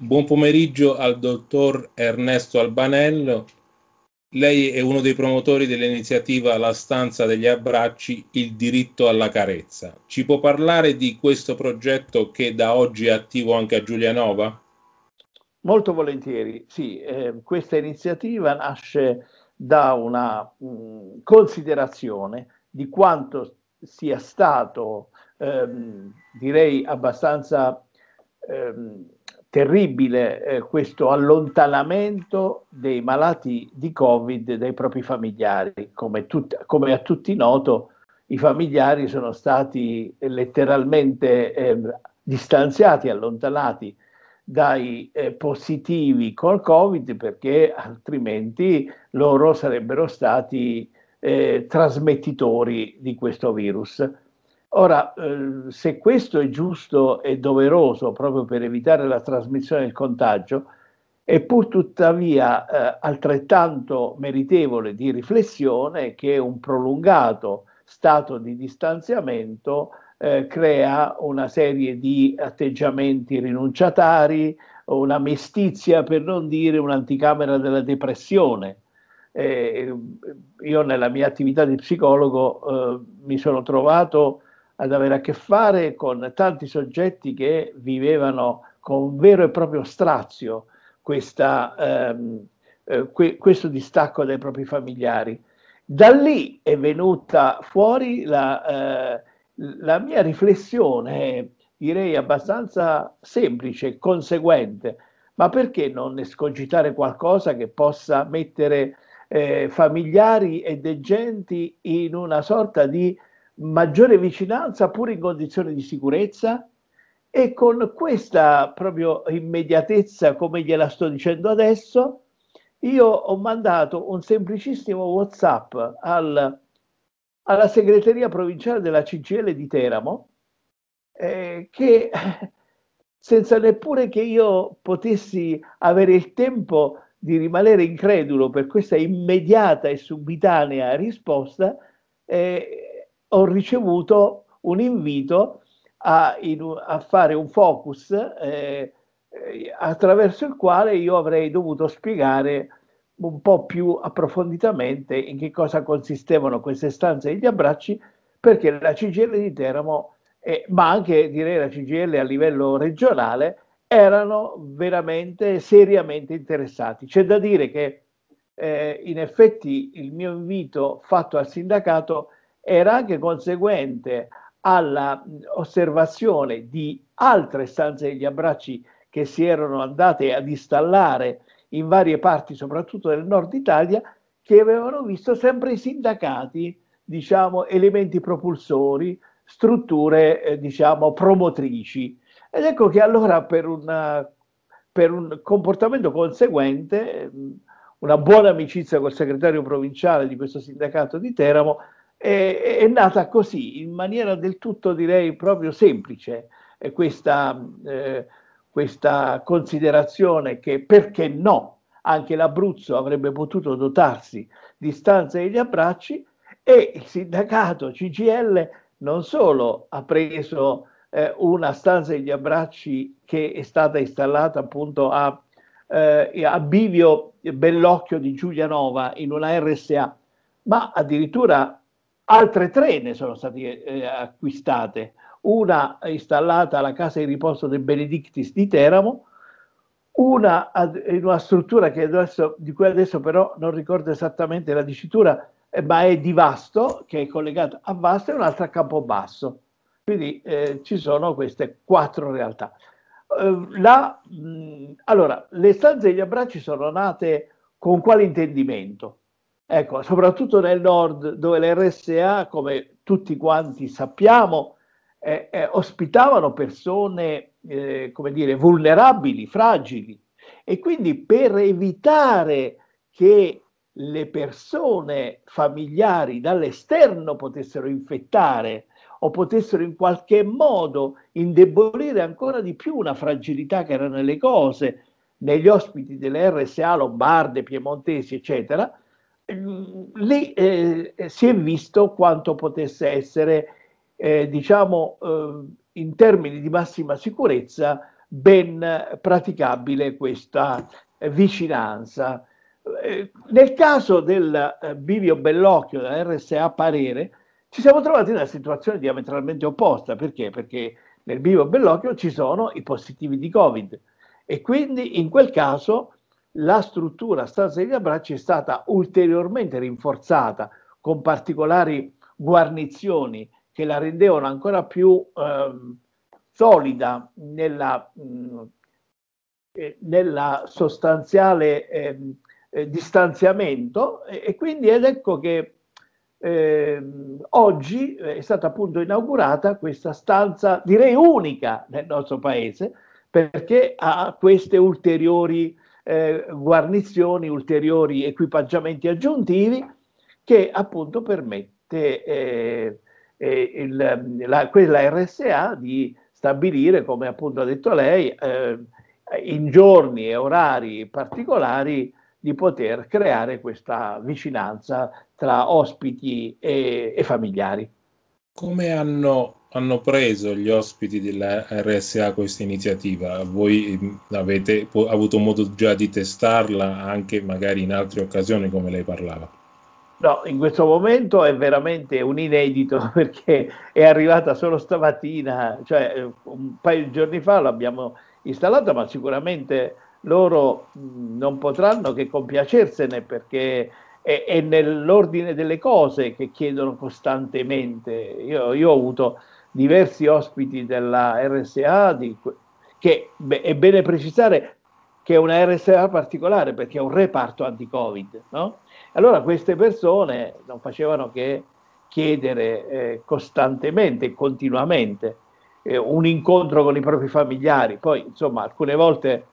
Buon pomeriggio al dottor Ernesto Albanello. Lei è uno dei promotori dell'iniziativa La stanza degli abbracci, il diritto alla carezza. Ci può parlare di questo progetto che da oggi è attivo anche a Giulianova? Molto volentieri, sì. Eh, questa iniziativa nasce da una mh, mm, considerazione di quanto sia stato, ehm, direi, abbastanza ehm, terribile eh, questo allontanamento dei malati di Covid dai propri familiari. Come, tut- come a tutti noto, i familiari sono stati letteralmente eh, distanziati, allontanati dai eh, positivi col Covid perché altrimenti loro sarebbero stati eh, trasmettitori di questo virus. Ora, eh, se questo è giusto e doveroso proprio per evitare la trasmissione del contagio, è pur tuttavia eh, altrettanto meritevole di riflessione che un prolungato stato di distanziamento eh, crea una serie di atteggiamenti rinunciatari, una mestizia per non dire un'anticamera della depressione. Eh, io nella mia attività di psicologo eh, mi sono trovato ad avere a che fare con tanti soggetti che vivevano con vero e proprio strazio questa, ehm, eh, que- questo distacco dai propri familiari. Da lì è venuta fuori la, eh, la mia riflessione, direi abbastanza semplice, e conseguente, ma perché non escogitare qualcosa che possa mettere eh, familiari e degenti in una sorta di maggiore vicinanza pure in condizioni di sicurezza e con questa proprio immediatezza, come gliela sto dicendo adesso, io ho mandato un semplicissimo WhatsApp al, alla segreteria provinciale della CGL di Teramo eh, che senza neppure che io potessi avere il tempo di rimanere incredulo per questa immediata e subitanea risposta, eh, ho ricevuto un invito a, in, a fare un focus eh, eh, attraverso il quale io avrei dovuto spiegare un po' più approfonditamente in che cosa consistevano queste stanze e gli abbracci, perché la CGL di Teramo, eh, ma anche direi la CGL a livello regionale, erano veramente seriamente interessati. C'è da dire che eh, in effetti il mio invito fatto al sindacato era anche conseguente all'osservazione di altre stanze degli abbracci che si erano andate ad installare in varie parti, soprattutto del nord Italia, che avevano visto sempre i sindacati, diciamo, elementi propulsori, strutture, eh, diciamo, promotrici. Ed ecco che allora per, una, per un comportamento conseguente, una buona amicizia col segretario provinciale di questo sindacato di Teramo, è, è nata così, in maniera del tutto direi proprio semplice, eh, questa, eh, questa considerazione che perché no, anche l'Abruzzo avrebbe potuto dotarsi di stanze e di abbracci e il sindacato CGL non solo ha preso eh, una stanza e gli abbracci che è stata installata appunto a, eh, a Bivio Bellocchio di Giulianova in una RSA, ma addirittura Altre tre ne sono state eh, acquistate, una installata alla casa di riposo del Benedictis di Teramo, una in una struttura adesso, di cui adesso però non ricordo esattamente la dicitura, eh, ma è di Vasto, che è collegata a Vasto, e un'altra a Campobasso. Quindi eh, ci sono queste quattro realtà. Eh, la, mh, allora, le stanze degli abbracci sono nate con quale intendimento? Ecco, soprattutto nel nord, dove l'RSA, come tutti quanti sappiamo, eh, eh, ospitavano persone, eh, come dire, vulnerabili, fragili. E quindi per evitare che le persone familiari dall'esterno potessero infettare o potessero in qualche modo indebolire ancora di più una fragilità che era nelle cose, negli ospiti delle RSA lombarde, piemontesi, eccetera, lì eh, si è visto quanto potesse essere, eh, diciamo, eh, in termini di massima sicurezza, ben praticabile questa eh, vicinanza. Eh, nel caso del Bivio Bellocchio, della RSA Parere, ci siamo trovati in una situazione diametralmente opposta. Perché? Perché nel Bivio Bellocchio ci sono i positivi di Covid e quindi in quel caso la struttura Stanza degli Abbracci è stata ulteriormente rinforzata con particolari guarnizioni che la rendevano ancora più eh, solida nella, mh, mm, eh, nella sostanziale ehm, eh, distanziamento e, quindi ed ecco che ehm, oggi è stata appunto inaugurata questa stanza direi unica nel nostro paese perché ha queste ulteriori eh, guarnizioni, ulteriori equipaggiamenti aggiuntivi che appunto permette eh, eh, il, la, quella RSA di stabilire, come appunto ha detto lei, eh, in giorni e orari particolari di poter creare questa vicinanza tra ospiti e, e familiari. Come hanno hanno preso gli ospiti della RSA questa iniziativa? Voi mm, avete po- avuto modo già di testarla anche magari in altre occasioni, come lei parlava? No, in questo momento è veramente un inedito perché è arrivata solo stamattina, cioè eh, un paio di giorni fa l'abbiamo installata, ma sicuramente loro mm, non potranno che compiacersene perché è, è nell'ordine delle cose che chiedono costantemente. Io, io ho avuto diversi ospiti della RSA, di, che beh, è bene precisare che è una RSA particolare perché è un reparto anti-Covid. No? Allora queste persone non facevano che chiedere eh, costantemente, continuamente, eh, un incontro con i propri familiari. Poi, insomma, alcune volte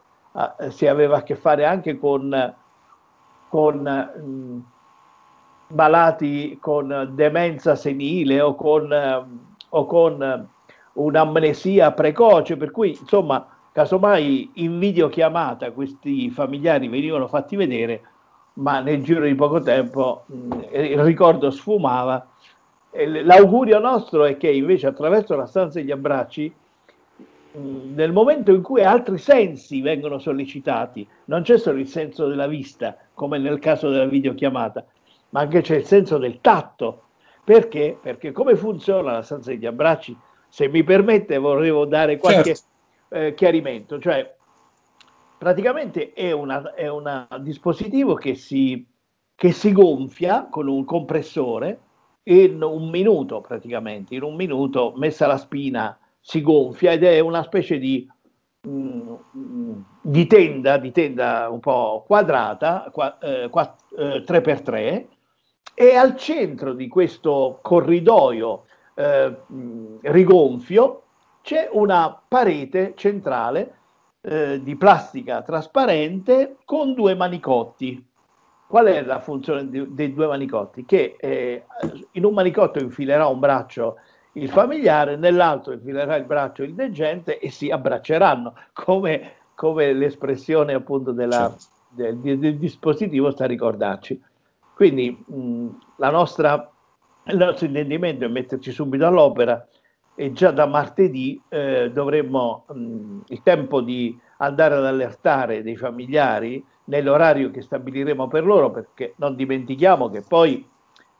eh, si aveva a che fare anche con, con mh, malati con demenza senile o con ehm, o con eh, un'amnesia precoce, per cui insomma, casomai in videochiamata questi familiari venivano fatti vedere, ma nel giro di poco tempo mh, mm, il ricordo sfumava. L'augurio nostro è che invece attraverso la stanza degli abbracci, mm, nel momento in cui altri sensi vengono sollecitati, non c'è solo il senso della vista, come nel caso della videochiamata, ma anche c'è il senso del tatto, perché? Perché come funziona la stanza degli abbracci? Se mi permette vorrevo dare qualche certo. eh, chiarimento, cioè praticamente è un dispositivo che si, che si gonfia con un compressore in un minuto praticamente, in un minuto messa la spina si gonfia ed è una specie di, mm, di tenda, di tenda un po' quadrata, 4, 3x3, eh, eh, e al centro di questo corridoio eh, rigonfio c'è una parete centrale eh, di plastica trasparente con due manicotti. Qual è la funzione di, dei due manicotti? Che eh, in un manicotto infilerà un braccio il familiare, nell'altro infilerà il braccio il degente e si abbracceranno, come, come l'espressione appunto della, certo. del, del, del dispositivo sta a ricordarci. Quindi mh, mm, nostra, il nostro intendimento è metterci subito all'opera e già da martedì eh, dovremmo mh, mm, il tempo di andare ad allertare dei familiari nell'orario che stabiliremo per loro, perché non dimentichiamo che poi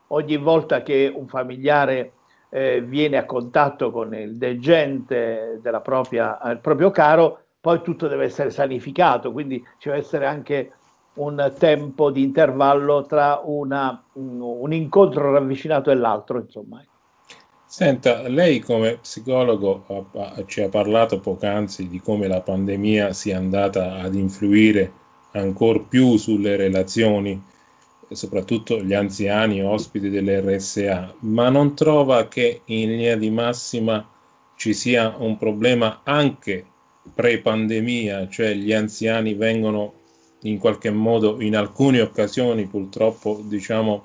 ogni volta che un familiare eh, viene a contatto con il degente eh, il proprio caro, poi tutto deve essere sanificato, quindi ci deve essere anche un tempo di intervallo tra una, un incontro ravvicinato e l'altro, insomma. Senta, lei come psicologo ci ha parlato poc'anzi di come la pandemia sia andata ad influire ancora più sulle relazioni, soprattutto gli anziani ospiti dell'RSA, ma non trova che in linea di massima ci sia un problema anche pre-pandemia, cioè gli anziani vengono in qualche modo in alcune occasioni purtroppo diciamo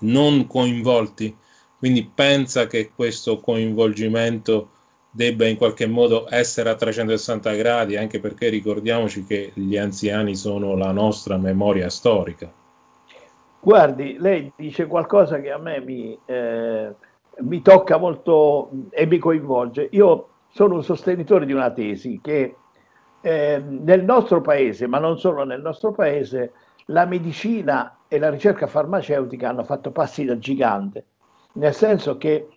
non coinvolti quindi pensa che questo coinvolgimento debba in qualche modo essere a 360 gradi anche perché ricordiamoci che gli anziani sono la nostra memoria storica guardi lei dice qualcosa che a me mi, eh, mi tocca molto mm, e mi coinvolge io sono un sostenitore di una tesi che eh, nel nostro paese, ma non solo nel nostro paese, la medicina e la ricerca farmaceutica hanno fatto passi da gigante, nel senso che,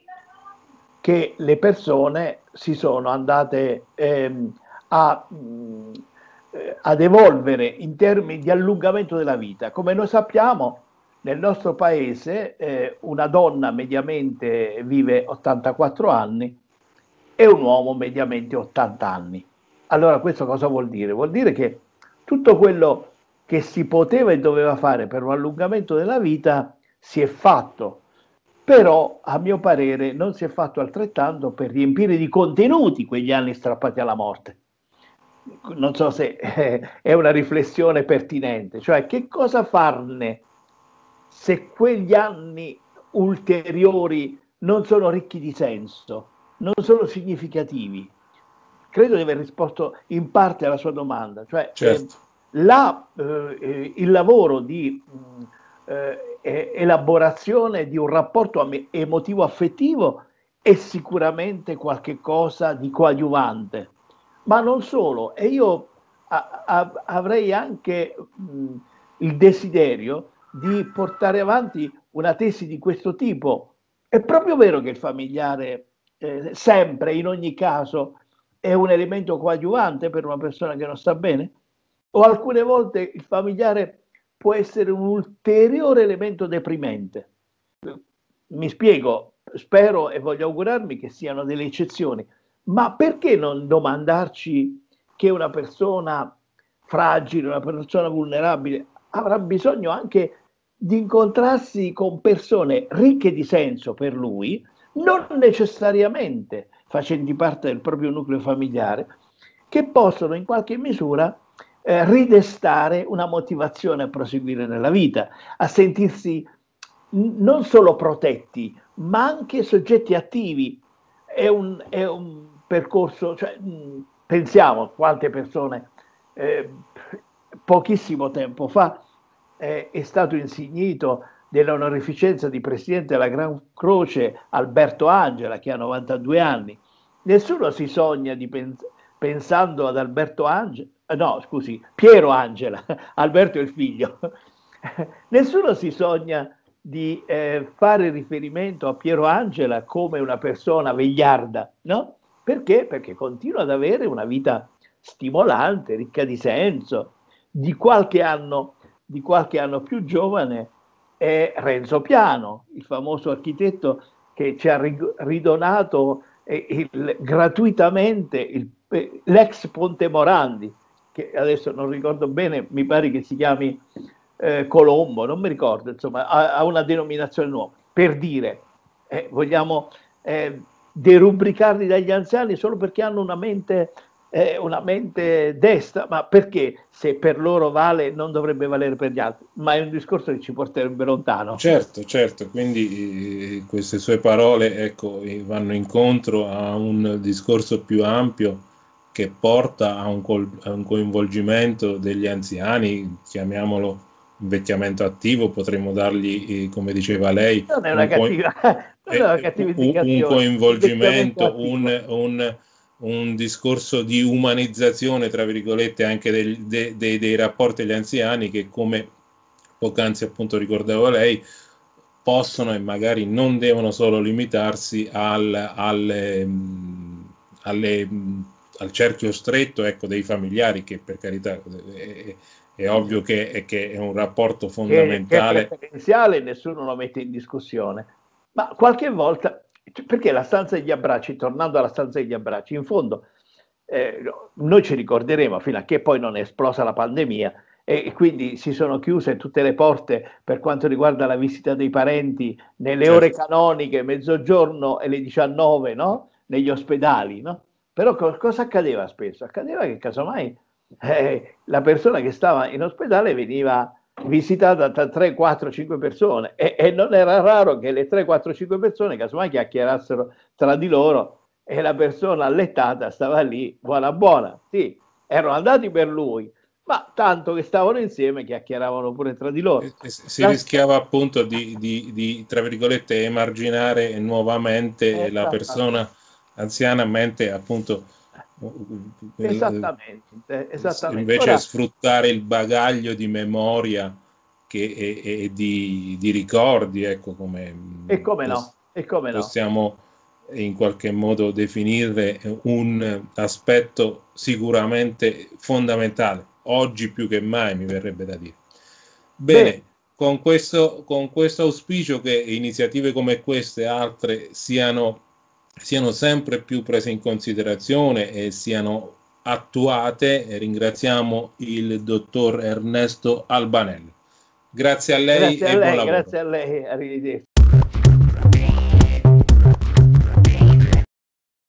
che le persone si sono andate ehm, eh, a, mh, ad evolvere in termini di allungamento della vita. Come noi sappiamo, nel nostro paese eh, una donna mediamente vive 84 anni e un uomo mediamente 80 anni allora questo cosa vuol dire? Vuol dire che tutto quello che si poteva e doveva fare per un allungamento della vita si è fatto, però a mio parere non si è fatto altrettanto per riempire di contenuti quegli anni strappati alla morte. Non so se eh, è una riflessione pertinente, cioè che cosa farne se quegli anni ulteriori non sono ricchi di senso, non sono significativi credo di aver risposto in parte alla sua domanda. Cioè, eh, certo. eh, la, eh, il lavoro di mm, eh, elaborazione di un rapporto emotivo affettivo è sicuramente qualcosa di coadiuvante, ma non solo. E io a, a, avrei anche mh, mm, il desiderio di portare avanti una tesi di questo tipo. È proprio vero che il familiare eh, sempre, in ogni caso, è un elemento coadiuvante per una persona che non sta bene, o alcune volte il familiare può essere un ulteriore elemento deprimente. Mi spiego, spero e voglio augurarmi che siano delle eccezioni, ma perché non domandarci che una persona fragile, una persona vulnerabile avrà bisogno anche di incontrarsi con persone ricche di senso per lui, non necessariamente facenti parte del proprio nucleo familiare, che possono in qualche misura eh, ridestare una motivazione a proseguire nella vita, a sentirsi non solo protetti, ma anche soggetti attivi. È un, è un percorso, cioè, pensiamo quante persone eh, pochissimo tempo fa eh, è stato insignito dell'onorificenza di presidente della Gran Croce Alberto Angela, che ha 92 anni. Nessuno si sogna di pens- pensando ad Alberto Angela, no scusi, Piero Angela, Alberto è il figlio. Nessuno si sogna di eh, fare riferimento a Piero Angela come una persona vegliarda, no? Perché? Perché continua ad avere una vita stimolante, ricca di senso. Di qualche anno, di qualche anno più giovane è Renzo Piano, il famoso architetto che ci ha ridonato il, gratuitamente il, eh, l'ex Ponte Morandi, che adesso non ricordo bene, mi pare che si chiami eh, Colombo, non mi ricordo, insomma, ha, ha una denominazione nuova. Per dire, eh, vogliamo eh, derubricarli dagli anziani solo perché hanno una mente eh, una mente destra, ma perché se per loro vale non dovrebbe valere per gli altri? Ma è un discorso che ci porterebbe lontano. Certo, certo, quindi eh, queste sue parole ecco, eh, vanno incontro a un discorso più ampio che porta a un, col- a un coinvolgimento degli anziani, chiamiamolo invecchiamento attivo, potremmo dargli, eh, come diceva lei, non è una, un cattiva, co- non è una cattiva un coinvolgimento, un, un un discorso di umanizzazione, tra virgolette, anche del, de, de, dei rapporti agli anziani che, come poc'anzi appunto ricordava lei, possono e magari non devono solo limitarsi al, al, alle, al cerchio stretto ecco, dei familiari, che per carità è, è ovvio che è, che è, un rapporto fondamentale. Che è nessuno lo mette in discussione, ma qualche volta cioè, perché la stanza degli abbracci, tornando alla stanza degli abbracci, in fondo eh, noi ci ricorderemo fino a che poi non è esplosa la pandemia e quindi si sono chiuse tutte le porte per quanto riguarda la visita dei parenti nelle certo. ore canoniche, mezzogiorno e le 19, no? negli ospedali. No? Però cosa accadeva spesso? Accadeva che casomai eh, la persona che stava in ospedale veniva visitata da 3, 4, 5 persone e, e, non era raro che le 3, 4, 5 persone casomai chiacchierassero tra di loro e la persona allettata stava lì, buona buona, sì, erano andati per lui, ma tanto che stavano insieme chiacchieravano pure tra di loro. Eh, eh, si la... rischiava appunto di, di, di, tra virgolette, emarginare nuovamente esatto. la persona anziana, mentre appunto Esattamente, eh, esattamente. Invece Ora, sfruttare il bagaglio di memoria che, e, e di, di, ricordi, ecco come... E come no, e come possiamo in qualche modo definire un aspetto sicuramente fondamentale, oggi più che mai mi verrebbe da dire. Bene, con questo, con questo auspicio che iniziative come queste e altre siano siano sempre più prese in considerazione e siano attuate. Ringraziamo il dottor Ernesto Albanelli. Grazie a lei grazie e a lei, buon lavoro. Grazie a lei, arrivederci.